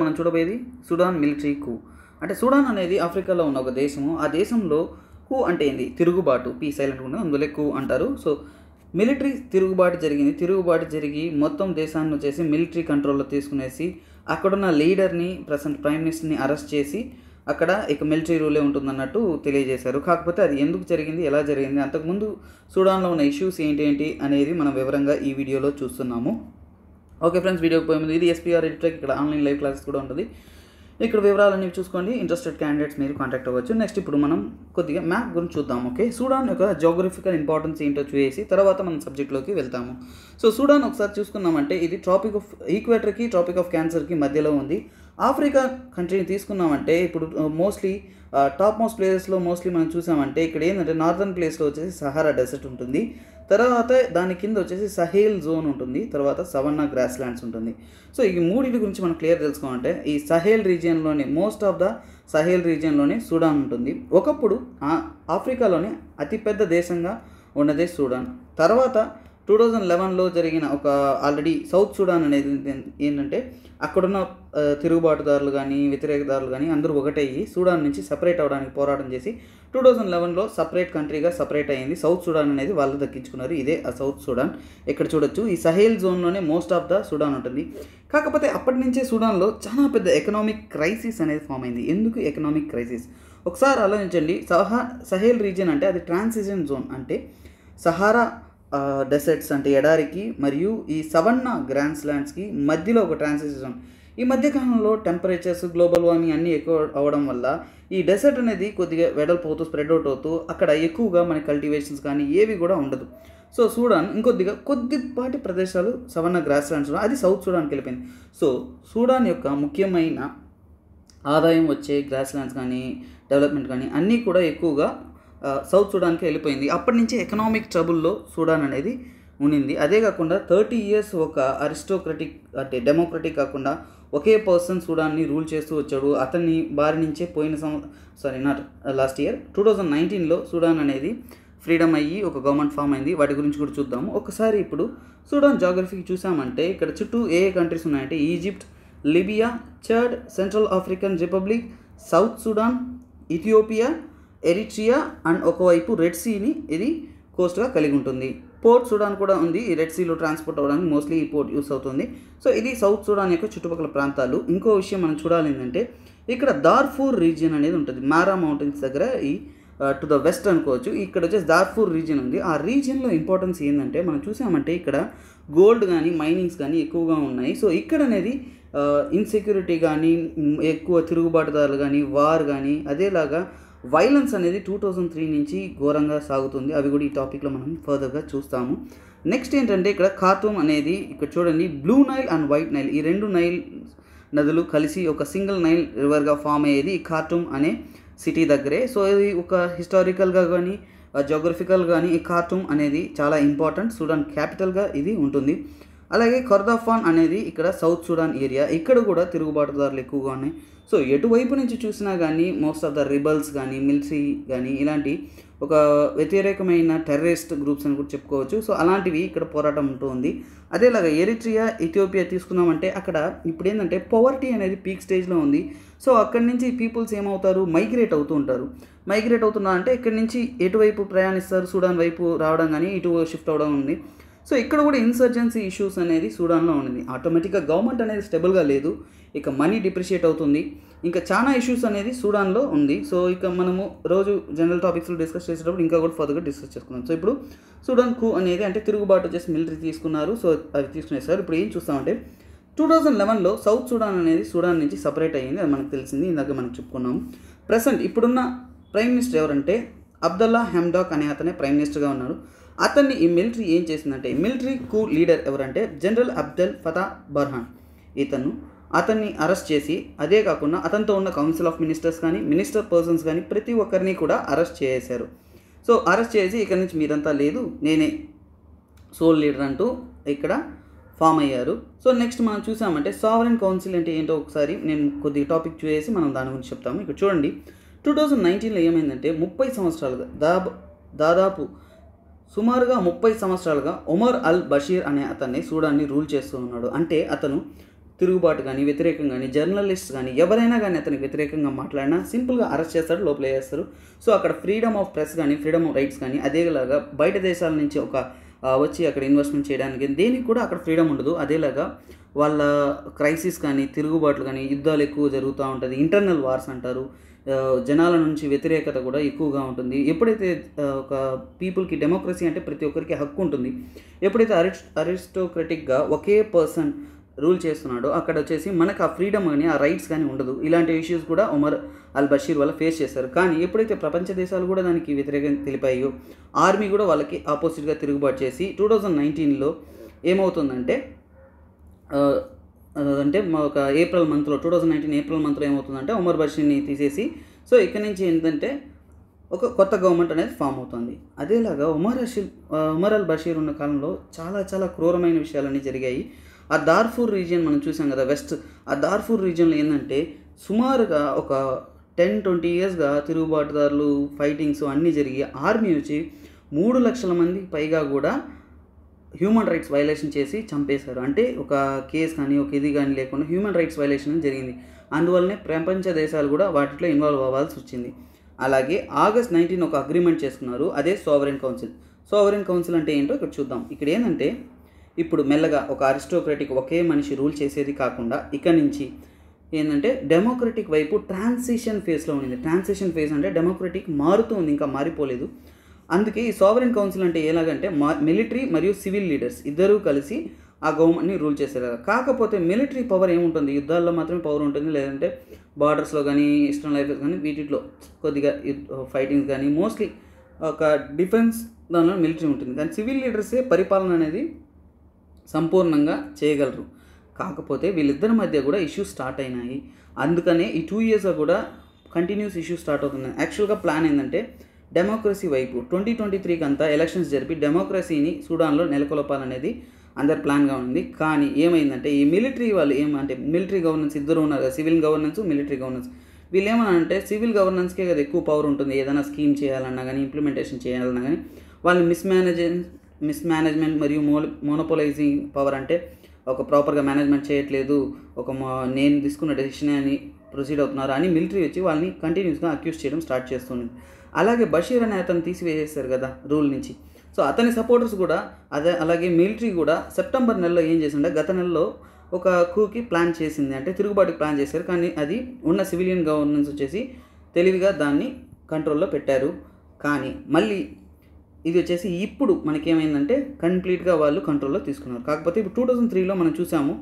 మనం చూడబోయేది Sudan military కు అంటే సుడాన్ అనేది ఆఫ్రికాలో ఉన్న ఒక దేశము ఆ దేశంలో కు అంటే ఏంది తిరుగుబాటు పీ సైలెంట్ ఉండే అందులో కు అంటారు సో మిలిటరీ తిరుగుబాటు జరిగింది తిరుగుబాటు జరిగి మొత్తం దేశాన్ని వచ్చేసి మిలిటరీ కంట్రోల్లో తీసుకునేసి అక్కడున్న లీడర్ని ప్రజెంట్ ప్రైమ్ మినిస్టర్ని అరెస్ట్ చేసి అక్కడ ఇక మిలిటరీ రూలే ఉంటుందన్నట్టు తెలియజేశారు కాకపోతే అది ఎందుకు జరిగింది ఎలా జరిగింది అంతకుముందు సూడాన్లో ఉన్న ఇష్యూస్ ఏంటి ఏంటి అనేది మనం వివరంగా ఈ వీడియోలో చూస్తున్నాము ఓకే ఫ్రెండ్స్ వీడియోకి పోయింది ఇది ఎస్పీఆర్ ఎడిటెక్ ఇక్కడ ఆన్లైన్ లైవ్ క్లాసెస్ కూడా ఉంటుంది ఇక్కడ వివరాలన్నీ చూసుకోండి ఇంట్రెస్టెడ్ క్యాండిడేట్స్ మీరు కాంటాక్ట్ అవ్వచ్చు నెక్స్ట్ ఇప్పుడు మనం కొద్దిగా మ్యాప్ గురించి చూద్దాం ఓకే సూడాన్ యొక్క జోగ్రఫికల్ ఇంపార్టెన్స్ ఏంటో చూసి తర్వాత మనం సబ్జెక్ట్లోకి వెళ్తాము సో సూడాన్ ఒకసారి చూసుకున్నామంటే ఇది ట్రాపిక్ ఆఫ్ ఈక్వేటర్కి ట్రాపిక్ ఆఫ్ క్యాన్సర్కి మధ్యలో ఉంది ఆఫ్రికా కంట్రీని తీసుకున్నామంటే ఇప్పుడు మోస్ట్లీ టాప్ మోస్ట్ ప్లేసెస్లో మోస్ట్లీ మనం చూసామంటే ఇక్కడ ఏంటంటే నార్థన్ ప్లేస్లో వచ్చేసి సహారా డెసర్ట్ ఉంటుంది తర్వాత దాని కింద వచ్చేసి సహేల్ జోన్ ఉంటుంది తర్వాత సవన్నా గ్రాస్ ల్యాండ్స్ ఉంటుంది సో ఈ మూడింటి గురించి మనం క్లియర్ తెలుసుకోవాలంటే ఈ సహేల్ రీజియన్లోనే మోస్ట్ ఆఫ్ ద సహేల్ రీజియన్లోనే సూడాన్ ఉంటుంది ఒకప్పుడు ఆఫ్రికాలోనే అతిపెద్ద దేశంగా ఉన్నదే సూడాన్ తర్వాత టూ థౌజండ్ లెవెన్లో జరిగిన ఒక ఆల్రెడీ సౌత్ సూడాన్ అనేది ఏంటంటే అక్కడున్న తిరుగుబాటుదారులు కానీ వ్యతిరేకదారులు కానీ అందరూ ఒకటయ్యి సూడాన్ నుంచి సపరేట్ అవడానికి పోరాటం చేసి టూ థౌజండ్ లెవెన్లో సపరేట్ కంట్రీగా సపరేట్ అయింది సౌత్ సూడాన్ అనేది వాళ్ళు దక్కించుకున్నారు ఇదే ఆ సౌత్ సూడాన్ ఇక్కడ చూడొచ్చు ఈ సహేల్ జోన్లోనే మోస్ట్ ఆఫ్ ద సూడాన్ ఉంటుంది కాకపోతే అప్పటి నుంచే సూడాన్లో చాలా పెద్ద ఎకనామిక్ క్రైసిస్ అనేది ఫామ్ అయింది ఎందుకు ఎకనామిక్ క్రైసిస్ ఒకసారి ఆలోచించండి సహా సహేల్ రీజియన్ అంటే అది ట్రాన్సిజన్ జోన్ అంటే సహారా డెసర్ట్స్ అంటే ఎడారికి మరియు ఈ సవన్న గ్రాండ్ స్లాండ్స్కి మధ్యలో ఒక ట్రాన్సిషన్ ఈ మధ్యకాలంలో టెంపరేచర్స్ గ్లోబల్ వార్మింగ్ అన్నీ ఎక్కువ అవడం వల్ల ఈ డెసర్ట్ అనేది కొద్దిగా వెడల్పు అవుతూ స్ప్రెడ్ అవుట్ అవుతూ అక్కడ ఎక్కువగా మన కల్టివేషన్స్ కానీ ఏవి కూడా ఉండదు సో సూడాన్ ఇంకొద్దిగా కొద్దిపాటి ప్రదేశాలు సవన్న గ్రాస్ ల్యాండ్స్ అది సౌత్ సూడాన్కి వెళ్ళిపోయింది సో సూడాన్ యొక్క ముఖ్యమైన ఆదాయం వచ్చే గ్రాస్ ల్యాండ్స్ కానీ డెవలప్మెంట్ కానీ అన్నీ కూడా ఎక్కువగా సౌత్ సూడాన్కి వెళ్ళిపోయింది అప్పటి నుంచి ఎకనామిక్ ట్రబుల్లో సూడాన్ అనేది ఉండింది అదే కాకుండా థర్టీ ఇయర్స్ ఒక అరిస్టోక్రటిక్ అంటే డెమోక్రటిక్ కాకుండా ఒకే పర్సన్ సూడాన్ని రూల్ చేస్తూ వచ్చాడు అతని బారి నుంచే పోయిన సం sorry not last year two thousand నైన్టీన్లో సూడాన్ అనేది ఫ్రీడమ్ అయ్యి ఒక గవర్నమెంట్ ఫామ్ అయింది వాటి గురించి కూడా చూద్దాము ఒకసారి ఇప్పుడు సూడాన్ జాగ్రఫీకి చూసామంటే ఇక్కడ చుట్టూ ఏ ఏ కంట్రీస్ ఉన్నాయంటే Egypt Libya Chad Central African Republic South Sudan Ethiopia Eritrea and ఒకవైపు రెడ్ సీని ఇది కోస్ట్గా కలిగి ఉంటుంది పోర్ట్ సుడాన్ కూడా ఉంది ఈ రెడ్ సీలో ట్రాన్స్పోర్ట్ అవ్వడానికి మోస్ట్లీ ఈ పోర్ట్ యూస్ అవుతుంది సో ఇది సౌత్ సుడాన్ యొక్క చుట్టుపక్కల ప్రాంతాలు ఇంకో విషయం మనం చూడాలి ఏంటంటే ఇక్కడ దార్ఫూర్ రీజియన్ అనేది ఉంటుంది మారా మౌంటైన్స్ దగ్గర ఈ టు ద వెస్ట్ అనుకోవచ్చు ఇక్కడ వచ్చేసి దార్ఫూర్ రీజియన్ ఉంది ఆ రీజియన్లో ఇంపార్టెన్స్ ఏంటంటే మనం చూసామంటే ఇక్కడ గోల్డ్ కానీ మైనింగ్స్ కానీ ఎక్కువగా ఉన్నాయి సో ఇక్కడ అనేది ఇన్సెక్యూరిటీ కానీ ఎక్కువ తిరుగుబాటుదారులు కానీ వార్ కానీ అదేలాగా వైలెన్స్ అనేది టూ థౌజండ్ త్రీ నుంచి ఘోరంగా సాగుతుంది అవి కూడా ఈ టాపిక్లో మనం ఫర్దర్గా చూస్తాము నెక్స్ట్ ఏంటంటే ఇక్కడ ఖాతూమ్ అనేది ఇక్కడ చూడండి Blue Nile and White Nile ఈ రెండు నైల్ నదులు కలిసి ఒక సింగిల్ నైల్ రివర్గా ఫామ్ అయ్యేది ఈ ఖాతూమ్ అనే సిటీ దగ్గరే సో ఇది ఒక హిస్టారికల్గా కానీ జోగ్రఫికల్ కానీ ఈ ఖాతూమ్ అనేది చాలా ఇంపార్టెంట్ సూడాన్ క్యాపిటల్గా ఇది ఉంటుంది అలాగే ఖర్దాఫాన్ అనేది ఇక్కడ సౌత్ సూడాన్ ఏరియా ఇక్కడ కూడా తిరుగుబాటుదారులు ఎక్కువగానే సో ఎటువైపు నుంచి చూసినా కానీ మోస్ట్ ఆఫ్ ద రిబల్స్ కానీ మిల్సీ కానీ ఇలాంటి ఒక వ్యతిరేకమైన టెర్రరిస్ట్ గ్రూప్స్ అని కూడా చెప్పుకోవచ్చు సో అలాంటివి ఇక్కడ పోరాటం ఉంటూ ఉంది అదేలాగా ఎరిట్రియా ఇథియోపియా తీసుకున్నామంటే అక్కడ ఇప్పుడు ఏంటంటే పవర్టీ అనేది పీక్ స్టేజ్లో ఉంది సో అక్కడి నుంచి పీపుల్స్ ఏమవుతారు మైగ్రేట్ అవుతూ ఉంటారు మైగ్రేట్ అవుతున్నారంటే ఇక్కడి నుంచి ఎటువైపు ప్రయాణిస్తారు సూడాన్ వైపు రావడం కానీ ఇటు షిఫ్ట్ అవడం ఉంది సో ఇక్కడ కూడా ఇన్సర్జెన్సీ ఇష్యూస్ అనేది సూడాన్లో ఉండింది ఆటోమేటిక్గా గవర్నమెంట్ అనేది స్టెబుల్గా లేదు ఇక మనీ డిప్రిషియేట్ అవుతుంది ఇంకా చాలా ఇష్యూస్ అనేది సూడాన్లో ఉంది సో ఇక మనము రోజు జనరల్ టాపిక్స్లో డిస్కస్ చేసేటప్పుడు ఇంకా కూడా ఫర్దర్గా డిస్కస్ చేసుకున్నాం సో ఇప్పుడు సూడాన్ కు అనేది అంటే తిరుగుబాటు వచ్చేసి మిలిటరీ తీసుకున్నారు సో అవి సార్ ఇప్పుడు ఏం చూస్తామంటే టూ థౌజండ్ లెవెన్లో సౌత్ సూడాన్ అనేది సూడాన్ నుంచి సపరేట్ అయ్యింది అది మనకు తెలిసింది ఇందాక మనం చెప్పుకున్నాం ప్రజెంట్ ఇప్పుడున్న ప్రైమ్ మినిస్టర్ ఎవరంటే అబ్దుల్లా హెమ్డాక్ అనే అతనే ప్రైమ్ మినిస్టర్గా ఉన్నారు అతన్ని ఈ మిలిటరీ ఏం చేసిందంటే మిలిటరీ కూ లీడర్ ఎవరంటే జనరల్ అబ్దల్ ఫతా బర్హాన్ ఇతను అతన్ని అరెస్ట్ చేసి అదే కాకుండా అతనితో ఉన్న కౌన్సిల్ ఆఫ్ మినిస్టర్స్ కానీ మినిస్టర్ పర్సన్స్ కానీ ప్రతి ఒక్కరిని కూడా అరెస్ట్ చేసేశారు సో అరెస్ట్ చేసి ఇక్కడ నుంచి మీరంతా లేదు నేనే సోల్ లీడర్ అంటూ ఇక్కడ ఫామ్ అయ్యారు సో నెక్స్ట్ మనం చూసామంటే సావరెన్ కౌన్సిల్ అంటే ఏంటో ఒకసారి నేను కొద్దిగా టాపిక్ చూసేసి మనం దాని గురించి చెప్తాము ఇక్కడ చూడండి టూ థౌజండ్ నైన్టీన్లో ఏమైందంటే ముప్పై సంవత్సరాలుగా దాదాపు సుమారుగా ముప్పై సంవత్సరాలుగా ఒమర్ అల్ బషీర్ అనే అతన్ని సూడాన్ని రూల్ చేస్తూ ఉన్నాడు అంటే అతను తిరుగుబాటు కానీ వ్యతిరేకం కానీ జర్నలిస్ట్ కానీ ఎవరైనా కానీ అతనికి వ్యతిరేకంగా మాట్లాడినా సింపుల్గా అరెస్ట్ చేస్తాడు లోపల చేస్తారు సో అక్కడ ఫ్రీడమ్ ఆఫ్ ప్రెస్ కానీ ఫ్రీడమ్ ఆఫ్ రైట్స్ కానీ అదేలాగా బయట దేశాల నుంచి ఒక వచ్చి అక్కడ ఇన్వెస్ట్మెంట్ చేయడానికి దేనికి కూడా అక్కడ ఫ్రీడమ్ ఉండదు అదేలాగా వాళ్ళ క్రైసిస్ కానీ తిరుగుబాట్లు కానీ యుద్ధాలు ఎక్కువ జరుగుతూ ఉంటుంది ఇంటర్నల్ వార్స్ అంటారు జనాల నుంచి వ్యతిరేకత కూడా ఎక్కువగా ఉంటుంది ఎప్పుడైతే ఒక పీపుల్కి డెమోక్రసీ అంటే ప్రతి ఒక్కరికి హక్కు ఉంటుంది ఎప్పుడైతే అరిస్ అరిస్టోక్రటిక్గా ఒకే పర్సన్ రూల్ చేస్తున్నాడో అక్కడ వచ్చేసి మనకు ఆ ఫ్రీడమ్ కానీ ఆ రైట్స్ కానీ ఉండదు ఇలాంటి ఇష్యూస్ కూడా ఉమర్ అల్ బషీర్ వల్ల ఫేస్ చేశారు కానీ ఎప్పుడైతే ప్రపంచ దేశాలు కూడా దానికి వ్యతిరేకం తెలిపాయో ఆర్మీ కూడా వాళ్ళకి ఆపోజిట్గా తిరుగుబాటు చేసి టూ థౌజండ్ నైన్టీన్లో ఏమవుతుందంటే అంటే ఒక ఏప్రిల్ మంత్లో టూ థౌజండ్ నైన్టీన్ ఏప్రిల్ మంత్లో ఏమవుతుందంటే ఉమర్ బషీర్ని తీసేసి సో ఇక్కడ నుంచి ఏంటంటే ఒక కొత్త గవర్నమెంట్ అనేది ఫామ్ అవుతుంది అదేలాగా ఉమర్ అషీర్ ఉమర్ అల్ బషీర్ ఉన్న కాలంలో చాలా చాలా క్రూరమైన విషయాలన్నీ జరిగాయి ఆ దార్ఫూర్ రీజియన్ మనం చూసాం కదా వెస్ట్ ఆ దార్ఫూర్ రీజియన్లో ఏంటంటే సుమారుగా ఒక టెన్ ట్వంటీ ఇయర్స్గా తిరుగుబాటుదారులు ఫైటింగ్స్ అన్నీ జరిగి ఆర్మీ వచ్చి మూడు లక్షల మందికి పైగా కూడా హ్యూమన్ రైట్స్ వైలేషన్ చేసి చంపేశారు అంటే ఒక కేస్ కానీ ఒక ఇది కానీ లేకుండా హ్యూమన్ రైట్స్ వైలేషన్ జరిగింది అందువల్లనే ప్రపంచ దేశాలు కూడా వాటిలో ఇన్వాల్వ్ అవ్వాల్సి వచ్చింది అలాగే ఆగస్ట్ నైన్టీన్ ఒక అగ్రిమెంట్ చేసుకున్నారు అదే సోవరెన్ కౌన్సిల్ సోవరెన్ కౌన్సిల్ అంటే ఏంటో ఇక్కడ చూద్దాం ఇక్కడ ఏంటంటే ఇప్పుడు మెల్లగా ఒక అరిస్టోక్రటిక్ ఒకే మనిషి రూల్ చేసేది కాకుండా ఇక నుంచి ఏంటంటే డెమోక్రటిక్ వైపు ట్రాన్సిషన్ ఫేజ్లో ఉంది ట్రాన్సిషన్ ఫేజ్ అంటే డెమోక్రటిక్ మారుతూ ఉంది ఇంకా మారిపోలేదు అందుకే ఈ సావరెన్ కౌన్సిల్ అంటే ఎలాగంటే మిలిటరీ మరియు సివిల్ లీడర్స్ ఇద్దరూ కలిసి ఆ గవర్నమెంట్ని రూల్ చేసేలాగా కాకపోతే మిలిటరీ పవర్ ఏముంటుంది యుద్ధాల్లో మాత్రమే పవర్ ఉంటుంది లేదంటే బార్డర్స్లో కానీ ఈస్టర్న్ లైఫ్ కానీ వీటిలో కొద్దిగా ఫైటింగ్స్ కానీ మోస్ట్లీ ఒక డిఫెన్స్ దానిలో మిలిటరీ ఉంటుంది కానీ సివిల్ లీడర్సే పరిపాలన అనేది సంపూర్ణంగా చేయగలరు కాకపోతే వీళ్ళిద్దరి మధ్య కూడా ఇష్యూస్ స్టార్ట్ అయినాయి అందుకనే ఈ టూ ఇయర్స్ కూడా కంటిన్యూస్ ఇష్యూస్ స్టార్ట్ అవుతున్నాయి యాక్చువల్గా ప్లాన్ ఏంటంటే డెమోక్రసీ వైపు ట్వంటీ ట్వంటీ త్రీకి అంతా ఎలక్షన్స్ జరిపి డెమోక్రసీని సూడాన్లో నెలకొల్పాలనేది అందరి ప్లాన్గా ఉంది కానీ ఏమైందంటే ఈ మిలిటరీ వాళ్ళు ఏమంటే మిలిటరీ గవర్నెన్స్ ఇద్దరు ఉన్నారు సివిల్ గవర్నెన్స్ మిలిటరీ గవర్నెన్స్ వీళ్ళు అంటే సివిల్ గవర్నెన్స్కే కదా ఎక్కువ పవర్ ఉంటుంది ఏదైనా స్కీమ్ చేయాలన్నా కానీ ఇంప్లిమెంటేషన్ చేయాలన్నా కానీ వాళ్ళు మిస్మేనేజ్ మిస్మేనేజ్మెంట్ మరియు మో మోనోపోలైజింగ్ పవర్ అంటే ఒక ప్రాపర్గా మేనేజ్మెంట్ చేయట్లేదు ఒక నేను తీసుకున్న డెసిషన్ అని ప్రొసీడ్ అవుతున్నారు అని మిలిటరీ వచ్చి వాళ్ళని కంటిన్యూస్గా అక్యూస్ చేయడం స్టార్ట్ చేస్తుంది అలాగే బషీర్ అనే అతను తీసివేసేశారు కదా రూల్ నుంచి సో అతని సపోర్టర్స్ కూడా అదే అలాగే మిలిటరీ కూడా సెప్టెంబర్ నెలలో ఏం చేసిండే గత నెలలో ఒక కూకి ప్లాన్ చేసింది అంటే తిరుగుబాటుకి ప్లాన్ చేశారు కానీ అది ఉన్న సివిలియన్ గవర్నెన్స్ వచ్చేసి తెలివిగా దాన్ని కంట్రోల్లో పెట్టారు కానీ మళ్ళీ ఇది వచ్చేసి ఇప్పుడు మనకేమైందంటే కంప్లీట్గా వాళ్ళు కంట్రోల్లో తీసుకున్నారు కాకపోతే ఇప్పుడు టూ థౌజండ్ త్రీలో మనం చూసాము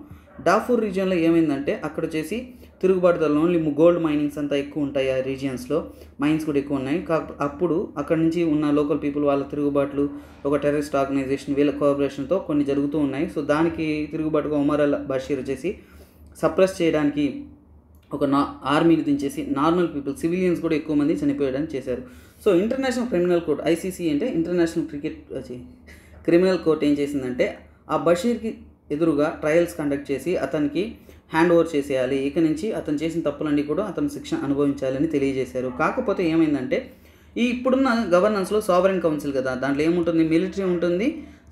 డాఫూర్ రీజియన్లో ఏమైందంటే అక్కడ వచ్చేసి తిరుగుబాటుదారులు ఓన్లీ గోల్డ్ మైనింగ్స్ అంతా ఎక్కువ ఉంటాయి ఆ రీజియన్స్లో మైన్స్ కూడా ఎక్కువ ఉన్నాయి కా అప్పుడు అక్కడ నుంచి ఉన్న లోకల్ పీపుల్ వాళ్ళ తిరుగుబాట్లు ఒక టెర్రరిస్ట్ ఆర్గనైజేషన్ వీళ్ళ కోఆపరేషన్తో కొన్ని జరుగుతూ ఉన్నాయి సో దానికి తిరుగుబాటుగా ఉమర్ అల్ బషీర్ వచ్చేసి సప్రెస్ చేయడానికి ఒక నా ఆర్మీని దించేసి నార్మల్ పీపుల్ సివిలియన్స్ కూడా ఎక్కువ మంది చనిపోయడానికి చేశారు so international criminal court ICC అంటే ఇంటర్నేషనల్ క్రికెట్ క్రిమినల్ కోర్ట్ ఏం చేసిందంటే ఆ బషీర్కి ఎదురుగా ట్రయల్స్ కండక్ట్ చేసి అతనికి హ్యాండ్ ఓవర్ చేసేయాలి ఇక నుంచి అతను చేసిన తప్పులన్నీ కూడా అతను శిక్ష అనుభవించాలని తెలియజేశారు కాకపోతే ఏమైందంటే ఈ ఇప్పుడున్న గవర్నెన్స్లో సావరెన్ కౌన్సిల్ కదా దాంట్లో ఏముంటుంది మిలిటరీ ఉంటుంది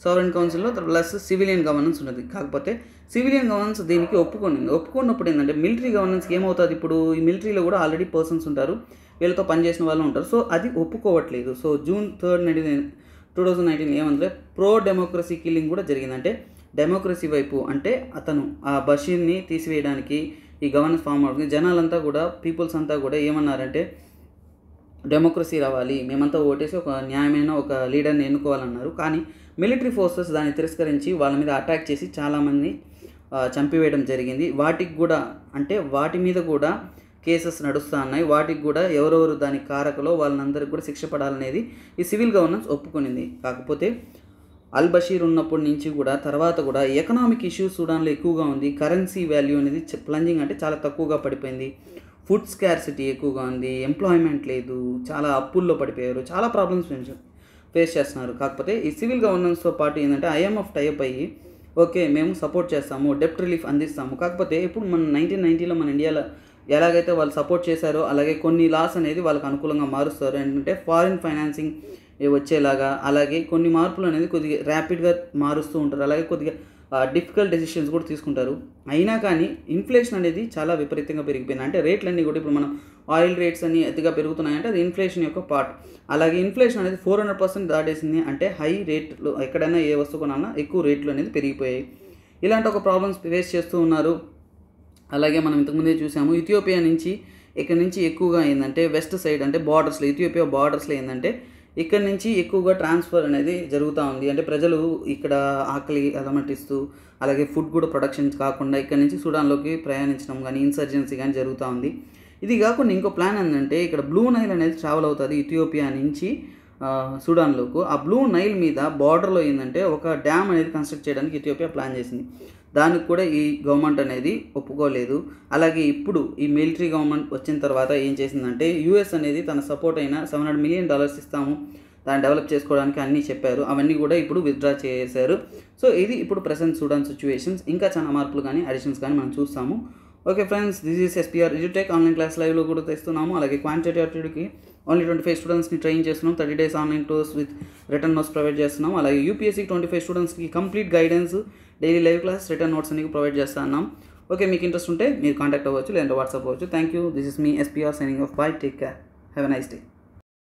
సావరెన్ కౌన్సిల్లో ప్లస్ సివిలియన్ గవర్నెన్స్ ఉంటుంది కాకపోతే సివిలియన్ గవర్నెన్స్ దీనికి ఒప్పుకొని ఒప్పుకున్నప్పుడు ఏంటంటే మిలిటరీ గవర్నెన్స్ ఏమవుతుంది ఇప్పుడు ఈ మిలిటరీలో కూడా ఆల్రెడీ పర్సన్స్ ఉంటారు వీళ్ళతో పనిచేసిన వాళ్ళు ఉంటారు సో అది ఒప్పుకోవట్లేదు so June third nineteen two thousand nineteen ఏమంటే ప్రో డెమోక్రసీ కిల్లింగ్ కూడా జరిగిందంటే డెమోక్రసీ వైపు అంటే అతను ఆ బషీర్ని తీసివేయడానికి ఈ గవర్నెన్స్ ఫామ్ అవుతుంది జనాలంతా కూడా పీపుల్స్ అంతా కూడా ఏమన్నారంటే డెమోక్రసీ రావాలి మేమంతా ఓటేసి ఒక న్యాయమైన ఒక లీడర్ని ఎన్నుకోవాలన్నారు కానీ మిలిటరీ ఫోర్సెస్ దాన్ని తిరస్కరించి వాళ్ళ మీద అటాక్ చేసి చాలామంది చంపివేయడం జరిగింది వాటికి కూడా అంటే వాటి మీద కూడా కేసెస్ నడుస్తూ ఉన్నాయి వాటికి కూడా ఎవరెవరు దాని కారకలో వాళ్ళందరికీ కూడా శిక్ష పడాలనేది ఈ సివిల్ గవర్నెన్స్ ఒప్పుకునింది కాకపోతే అల్ బషీర్ ఉన్నప్పటి నుంచి కూడా తర్వాత కూడా ఎకనామిక్ ఇష్యూస్ సూడాన్లో ఎక్కువగా ఉంది కరెన్సీ వాల్యూ అనేది ప్లంజింగ్ అంటే చాలా తక్కువగా పడిపోయింది ఫుడ్ స్కార్సిటీ ఎక్కువగా ఉంది ఎంప్లాయ్మెంట్ లేదు చాలా అప్పుల్లో పడిపోయారు చాలా ప్రాబ్లమ్స్ ఫేస్ చేస్తున్నారు కాకపోతే ఈ సివిల్ గవర్నెన్స్తో పాటు ఏంటంటే ఐఎంఎఫ్ టైప్ అయ్యి ఓకే మేము సపోర్ట్ చేస్తాము డెప్ట్ రిలీఫ్ అందిస్తాము కాకపోతే ఇప్పుడు మన నైన్టీన్ నైన్టీలో మన ఇండియాలో ఎలాగైతే వాళ్ళు సపోర్ట్ చేశారో అలాగే కొన్ని లాస్ అనేది వాళ్ళకి అనుకూలంగా మారుస్తారు ఏంటంటే ఫారిన్ ఫైనాన్సింగ్ వచ్చేలాగా అలాగే కొన్ని మార్పులు అనేది కొద్దిగా ర్యాపిడ్గా మారుస్తూ ఉంటారు అలాగే కొద్దిగా డిఫికల్ట్ డెసిషన్స్ కూడా తీసుకుంటారు అయినా కానీ ఇన్ఫ్లేషన్ అనేది చాలా విపరీతంగా పెరిగిపోయింది అంటే రేట్లన్నీ కూడా ఇప్పుడు మనం ఆయిల్ రేట్స్ అన్ని అతిగా పెరుగుతున్నాయంటే అది ఇన్ఫ్లేషన్ యొక్క పార్ట్ అలాగే ఇన్ఫ్లేషన్ అనేది ఫోర్ హండ్రెడ్ పర్సెంట్ దాటేసింది అంటే హై రేట్లు ఎక్కడైనా ఏ వస్తువు కొనాలన్నా ఎక్కువ రేట్లు అనేది పెరిగిపోయాయి ఇలాంటి ఒక ప్రాబ్లమ్స్ ఫేస్ చేస్తూ ఉన్నారు అలాగే మనం ఇంతకుముందే చూసాము ఇథియోపియా నుంచి ఇక్కడ నుంచి ఎక్కువగా ఏంటంటే వెస్ట్ సైడ్ అంటే బార్డర్స్లో ఇథియోపియా బార్డర్స్లో ఏంటంటే ఇక్కడ నుంచి ఎక్కువగా ట్రాన్స్ఫర్ అనేది జరుగుతూ ఉంది అంటే ప్రజలు ఇక్కడ ఆకలి అలమటిస్తూ అలాగే ఫుడ్ కూడా ప్రొడక్షన్ కాకుండా ఇక్కడ నుంచి సూడాన్లోకి ప్రయాణించడం కానీ ఇన్సర్జెన్సీ కానీ జరుగుతూ ఉంది ఇది కాకుండా ఇంకో ప్లాన్ ఏంటంటే ఇక్కడ బ్లూ నైల్ అనేది ట్రావెల్ అవుతుంది ఇథియోపియా నుంచి సూడాన్లోకి ఆ బ్లూ నైల్ మీద బార్డర్లో ఏంటంటే ఒక డ్యామ్ అనేది కన్స్ట్రక్ట్ చేయడానికి ఇథియోపియా ప్లాన్ చేసింది దానికి కూడా ఈ గవర్నమెంట్ అనేది ఒప్పుకోలేదు అలాగే ఇప్పుడు ఈ మిలిటరీ గవర్నమెంట్ వచ్చిన తర్వాత ఏం చేసిందంటే యూఎస్ అనేది తన సపోర్ట్ అయిన సెవెన్ హండ్రెడ్ మిలియన్ డాలర్స్ ఇస్తాము దాన్ని డెవలప్ చేసుకోవడానికి అన్నీ చెప్పారు అవన్నీ కూడా ఇప్పుడు విత్డ్రా చేశారు సో ఇది ఇప్పుడు ప్రజెంట్ సూడాన్ సిచ్యువేషన్స్ ఇంకా చాలా మార్పులు కానీ అడిషన్స్ కానీ మనం చూస్తాము okay friends this is SPR edutech online class లైవ్లో కూడా తెస్తున్నాము అలాగే క్వాంటిటేటివ్కి ఓన్లీ ట్వంటీ ఫైవ్ స్టూడెంట్స్ని ట్రైన్ చేస్తున్నాం thirty days online tours with written notes provide చేస్తున్నాం అలాగే యూపీఎస్సీ ట్వంటీ ఫైవ్ స్టూడెంట్స్కి complete guidance daily live class written notes అన్ని ప్రొవైడ్ చేస్తా అన్నాం ఓకే మీకు ఇంట్రెస్ట్ ఉంటే మీరు కాంటాక్ట్ అవ్వచ్చు లేదంటే వాట్సాప్ అవ్వచ్చు thank you this is me SPR signing off bye take care have a nice day